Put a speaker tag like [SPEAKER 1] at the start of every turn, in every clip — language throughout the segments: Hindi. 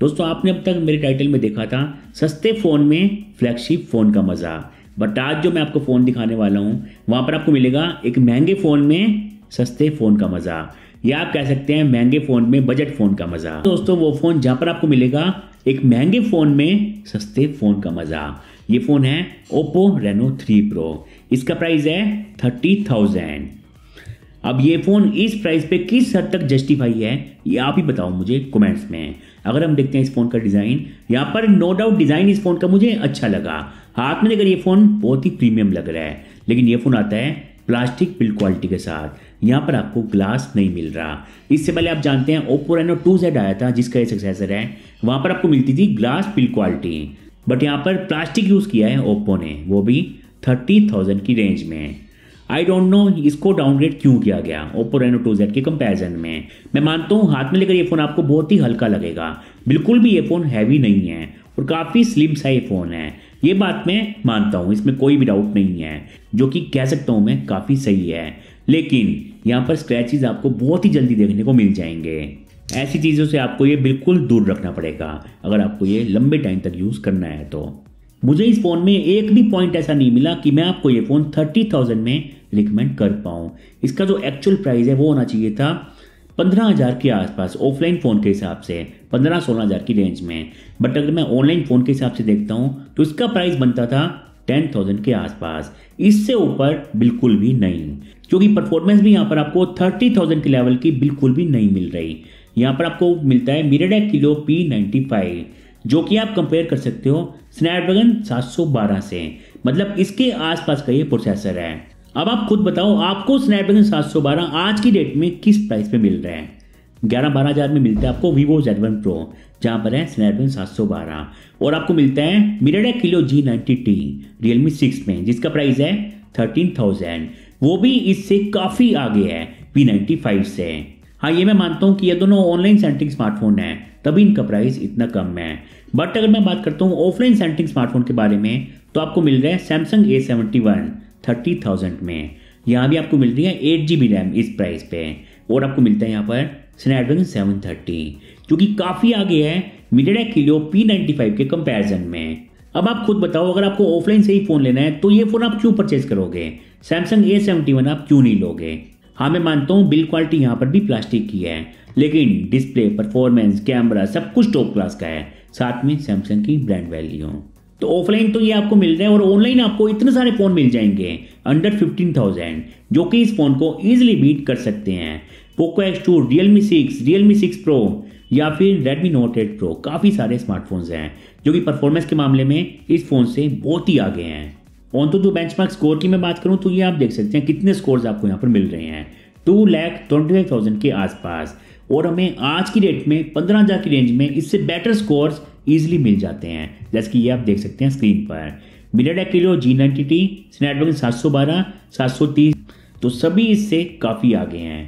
[SPEAKER 1] दोस्तों आपने अब तक मेरे टाइटल में देखा था सस्ते फ़ोन में फ्लैगशिप फ़ोन का मज़ा बट आज जो मैं आपको फ़ोन दिखाने वाला हूँ वहाँ पर आपको मिलेगा एक महंगे फ़ोन में सस्ते फ़ोन का मज़ा या आप कह सकते हैं महंगे फ़ोन में बजट फ़ोन का मज़ा दोस्तों वो फ़ोन जहाँ पर आपको मिलेगा एक महंगे फ़ोन में सस्ते फ़ोन का मज़ा ये फ़ोन है ओप्पो रेनो थ्री प्रो इसका प्राइस है थर्टी थाउजेंड अब ये फ़ोन इस प्राइस पे किस हद तक जस्टिफाई है ये आप ही बताओ मुझे कमेंट्स में अगर हम देखते हैं इस फ़ोन का डिज़ाइन यहाँ पर नो डाउट डिज़ाइन इस फ़ोन का मुझे अच्छा लगा हाथ में लेकर ये फ़ोन बहुत ही प्रीमियम लग रहा है लेकिन ये फ़ोन आता है प्लास्टिक बिल्ड क्वालिटी के साथ यहाँ पर आपको ग्लास नहीं मिल रहा इससे पहले आप जानते हैं ओप्पो रेनो टू जेड आया था जिसका ये सक्सेसर है वहाँ पर आपको मिलती थी ग्लास बिल्ड क्वालिटी बट यहाँ पर प्लास्टिक यूज़ किया है ओप्पो ने वो भी थर्टी थाउजेंड की रेंज में आई डोंट नो इसको डाउनग्रेड क्यों किया गया ओप्पो रेनो टू जेड के कंपेरिजन में मैं मानता हूँ हाथ में लेकर ये फ़ोन आपको बहुत ही हल्का लगेगा बिल्कुल भी ये फ़ोन हैवी नहीं है और काफ़ी स्लिम सा ये फ़ोन है ये बात मैं मानता हूँ इसमें कोई भी डाउट नहीं है जो कि कह सकता हूँ मैं काफ़ी सही है लेकिन यहाँ पर स्क्रैचेज आपको बहुत ही जल्दी देखने को मिल जाएंगे ऐसी चीज़ों से आपको ये बिल्कुल दूर रखना पड़ेगा अगर आपको ये लंबे टाइम तक यूज़ करना है तो मुझे इस फ़ोन में एक भी पॉइंट ऐसा नहीं मिला कि मैं आपको ये फ़ोन थर्टी थाउजेंड में रिकमेंड कर पाऊँ इसका जो एक्चुअल प्राइस है वो होना चाहिए था पंद्रह हज़ार के आसपास ऑफलाइन फ़ोन के हिसाब से पंद्रह सोलह हज़ार की रेंज में बट अगर मैं ऑनलाइन फ़ोन के हिसाब से देखता हूँ तो इसका प्राइस बनता था टेन थाउजेंड के आसपास इससे ऊपर बिल्कुल भी नहीं क्योंकि परफॉर्मेंस भी यहाँ पर आपको थर्टी थाउजेंड के लेवल की बिल्कुल भी नहीं मिल रही यहाँ पर आपको मिलता है मिरेडा किलो पी नाइन्टी फाइव जो कि आप कंपेयर कर सकते हो स्नैपड्रैगन बारह से मतलब इसके आसपास का ये प्रोसेसर है अब आप खुद बताओ आपको स्नैपड्रैगन बारह आज की डेट में किस प्राइस में मिल रहे हैं ग्यारह बारह हज़ार में मिलता है आपको वीवो जेड वन प्रो जहां पर है स्नैपड्रैगन बारह और आपको मिलता है मिरेडा Helio G ninety T Realme six में जिसका प्राइस है थर्टीन थाउजेंड वो भी इससे काफ़ी आगे है पी नाइनटी फाइव से हाँ ये मैं मानता हूँ कि ये दोनों ऑनलाइन सेंटिंग स्मार्टफोन है तभी इनका प्राइस इतना कम है बट अगर मैं बात करता हूँ ऑफलाइन सेंटिंग स्मार्टफोन के बारे में तो आपको मिल रहा है Samsung A seventy one thirty thousand में यहाँ भी आपको मिल रही है एट जी बी रैम इस प्राइस पे और आपको मिलता है यहाँ पर स्नैपड्रैगन सेवन थर्टी जो कि काफ़ी आगे है मिलेड किलो पी नाइन्टी फाइव के कंपैरिजन में अब आप खुद बताओ अगर आपको ऑफलाइन से ही फ़ोन लेना है तो ये फ़ोन आप क्यों परचेज करोगे सैमसंग ए सेवेंटी वन आप क्यों नहीं लोगे हाँ मैं मानता हूँ बिल क्वालिटी यहाँ पर भी प्लास्टिक की है लेकिन डिस्प्ले परफॉर्मेंस कैमरा सब कुछ टॉप क्लास का है साथ में सैमसंग की ब्रांड वैल्यू तो ऑफलाइन तो ये आपको मिल रहे हैं और ऑनलाइन आपको इतने सारे फ़ोन मिल जाएंगे अंडर फिफ्टीन थाउजेंड जो कि इस फ़ोन को ईजिली बीट कर सकते हैं Poco X two Realme six Realme six Pro या फिर रेडमी नोट एट प्रो काफ़ी सारे स्मार्टफोन्स हैं जो कि परफॉर्मेंस के मामले में इस फ़ोन से बहुत ही आगे हैं on AnTuTu benchmark score की मैं बात करूं तो ये आप देख सकते हैं कितने स्कोर आपको यहाँ पर मिल रहे हैं two lakh twenty five thousand के आसपास और हमें आज की डेट में पंद्रह हज़ार की रेंज में इससे बेटर स्कोर्स ईजिली मिल जाते हैं जैसे कि ये आप देख सकते हैं स्क्रीन पर मिलेट Helio G ninety T Snapdragon सात सौ बारह सात सौ तीस तो सभी इससे काफ़ी आगे हैं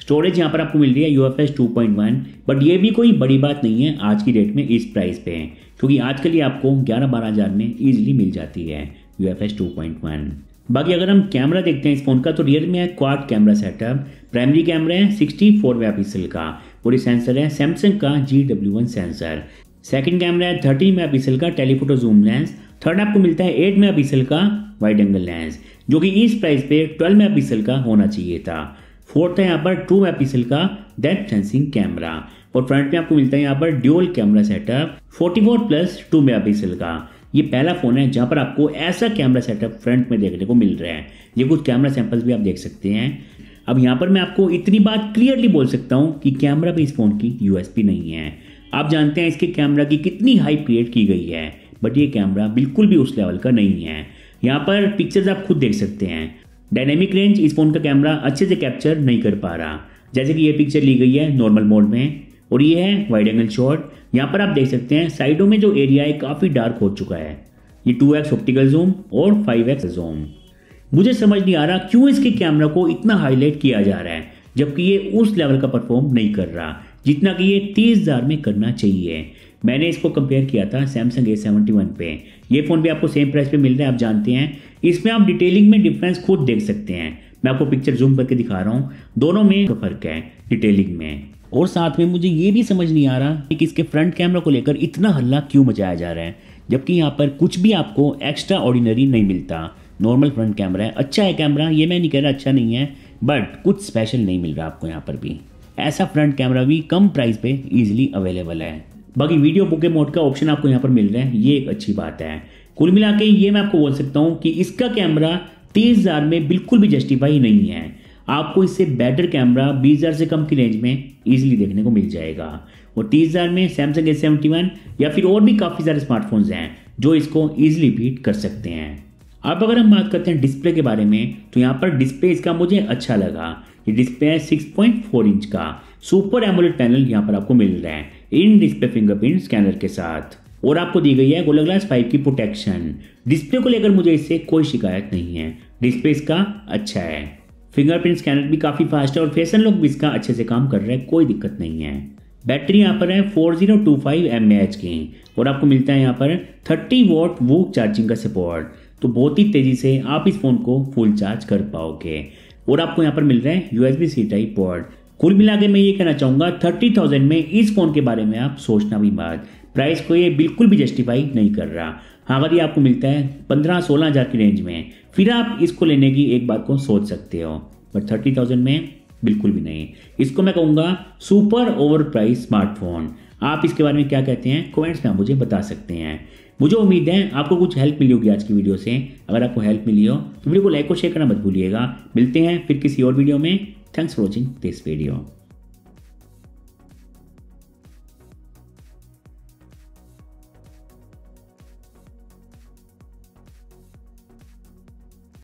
[SPEAKER 1] स्टोरेज यहाँ पर आपको मिल रही है U F S two point one but ये भी कोई बड़ी बात नहीं है आज की डेट में इस प्राइस पे क्योंकि आज के लिए आपको ग्यारह बारह हज़ार में ईजिली मिल जाती है U F S two point one बाकी अगर हम कैमरा देखते हैं इस फ़ोन का तो रियल में है quad camera setup primary camera है सिक्सटी फोर मेगा पिक्सल का और ये सेंसर है सैमसंग का G W one sensor second camera है थर्टीन मेगा का टेलीफोटो जूम लेंस थर्ड आपको मिलता है एट मेगा का वाइड एंगल लेंस जो कि इस प्राइस पे ट्वेल्व मेगा का होना चाहिए था फोर्थ है यहाँ पर टू मेगा का डेप्थ सेंसिंग कैमरा और फ्रंट में आपको मिलता है यहाँ पर dual camera setup forty four plus two mega का ये पहला फ़ोन है जहाँ पर आपको ऐसा कैमरा सेटअप फ्रंट में देखने को मिल रहा है ये कुछ कैमरा सैंपल्स भी आप देख सकते हैं अब यहाँ पर मैं आपको इतनी बात क्लियरली बोल सकता हूँ कि कैमरा भी इस फ़ोन की यूएसपी नहीं है आप जानते हैं इसके कैमरा की कितनी हाइप क्रिएट की गई है बट ये कैमरा बिल्कुल भी उस लेवल का नहीं है यहाँ पर पिक्चर्स आप खुद देख सकते हैं डायनेमिक रेंज इस फ़ोन का कैमरा अच्छे से कैप्चर नहीं कर पा रहा जैसे कि यह पिक्चर ली गई है नॉर्मल मोड में और ये है वाइड एंगल शॉट यहाँ पर आप देख सकते हैं साइडों में जो एरिया है काफ़ी डार्क हो चुका है ये टू एक्स ऑप्टिकल जूम और फाइव एक्स जूम मुझे समझ नहीं आ रहा क्यों इसके कैमरा को इतना हाईलाइट किया जा रहा है जबकि ये उस लेवल का परफॉर्म नहीं कर रहा जितना कि ये तीस हज़ार में करना चाहिए मैंने इसको कंपेयर किया था सैमसंग ए सेवेंटी वन पे ये फ़ोन भी आपको सेम प्राइस पे मिल रहा है आप जानते हैं इसमें आप डिटेलिंग में डिफरेंस खुद देख सकते हैं मैं आपको पिक्चर जूम करके दिखा रहा हूँ दोनों में तो फ़र्क है डिटेलिंग में और साथ में मुझे ये भी समझ नहीं आ रहा कि इसके फ्रंट कैमरा को लेकर इतना हल्ला क्यों मचाया जा रहा है जबकि यहाँ पर कुछ भी आपको एक्स्ट्रा ऑर्डिनरी नहीं मिलता नॉर्मल फ्रंट कैमरा है अच्छा है कैमरा ये मैं नहीं कह रहा अच्छा नहीं है बट कुछ स्पेशल नहीं मिल रहा आपको यहाँ पर भी ऐसा फ्रंट कैमरा भी कम प्राइस पे इजीली अवेलेबल है बाकी वीडियो बुके मोड का ऑप्शन आपको यहाँ पर मिल रहा है ये एक अच्छी बात है कुल मिला के ये मैं आपको बोल सकता हूँ कि इसका कैमरा तीस हज़ार में बिल्कुल भी जस्टिफाई नहीं है आपको इससे बेटर कैमरा बीस हज़ार से कम की रेंज में ईजिली देखने को मिल जाएगा और तीस हज़ार में सैमसंग एस सेवेंटी वन या फिर और भी काफ़ी सारे स्मार्टफोन्स हैं जो इसको ईजिली बीट कर सकते हैं अब अगर हम बात करते हैं डिस्प्ले के बारे में तो यहाँ पर डिस्प्ले इसका मुझे अच्छा लगा ये डिस्प्ले है 6.4 इंच का सुपर एमोलेट पैनल यहाँ पर आपको मिल रहा है इन डिस्प्ले फिंगरप्रिंट स्कैनर के साथ और आपको दी गई है गोला ग्लास फाइव की प्रोटेक्शन डिस्प्ले को लेकर मुझे इससे कोई शिकायत नहीं है डिस्प्ले इसका अच्छा है फिंगरप्रिंट स्कैनर भी काफ़ी फास्ट है और फैशन लोग भी इसका अच्छे से काम कर रहे हैं कोई दिक्कत नहीं है बैटरी यहाँ पर है 4025 जीरो की और आपको मिलता है यहाँ पर 30 वोट वूक चार्जिंग का सपोर्ट तो बहुत ही तेज़ी से आप इस फ़ोन को फुल चार्ज कर पाओगे और आपको यहाँ पर मिल रहा है USB B C type port कुल मिला के मैं ये कहना चाहूंगा थर्टी थाउजेंड में इस फ़ोन के बारे में आप सोचना भी बात प्राइस को ये बिल्कुल भी जस्टिफाई नहीं कर रहा हाँ अगर ये आपको मिलता है पंद्रह सोलह हज़ार की रेंज में फिर आप इसको लेने की एक बात को सोच सकते हो बट थर्टी थाउजेंड में बिल्कुल भी नहीं इसको मैं कहूँगा सुपर ओवर प्राइस स्मार्टफोन आप इसके बारे में क्या कहते हैं कमेंट्स में आप मुझे बता सकते हैं मुझे उम्मीद है आपको कुछ हेल्प मिली होगी आज की वीडियो से अगर आपको हेल्प मिली हो तो वीडियो को लाइक और शेयर करना मत भूलिएगा मिलते हैं फिर किसी और वीडियो में thanks for watching this video